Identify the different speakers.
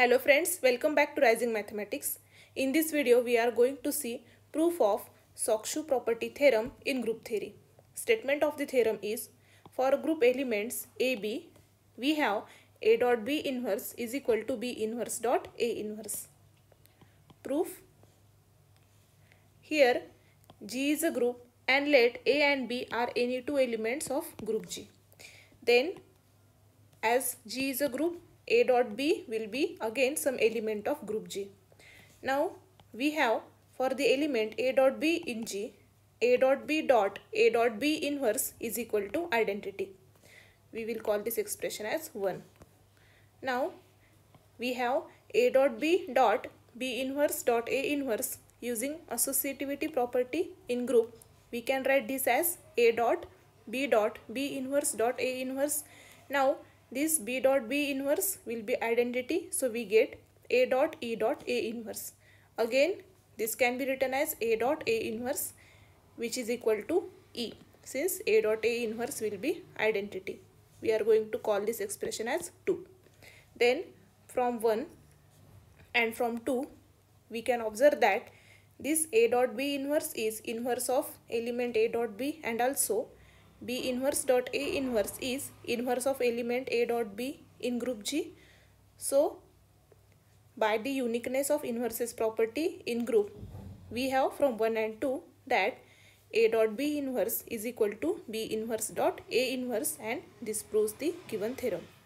Speaker 1: Hello friends, welcome back to Rising Mathematics. In this video, we are going to see proof of Sokshu property theorem in group theory. Statement of the theorem is, for group elements AB, we have A dot B inverse is equal to B inverse dot A inverse. Proof, here G is a group and let A and B are any two elements of group G. Then, as G is a group, a dot B will be again some element of group G. Now we have for the element A dot B in G, A dot B dot A dot B inverse is equal to identity. We will call this expression as 1. Now we have A dot B dot B inverse dot A inverse using associativity property in group. We can write this as A dot B dot B inverse dot A inverse. Now this B dot B inverse will be identity. So we get A dot E dot A inverse. Again, this can be written as A dot A inverse which is equal to E since A dot A inverse will be identity. We are going to call this expression as 2. Then from 1 and from 2 we can observe that this A dot B inverse is inverse of element A dot B and also B inverse dot A inverse is inverse of element A dot B in group G. So, by the uniqueness of inverses property in group, we have from 1 and 2 that A dot B inverse is equal to B inverse dot A inverse and this proves the given theorem.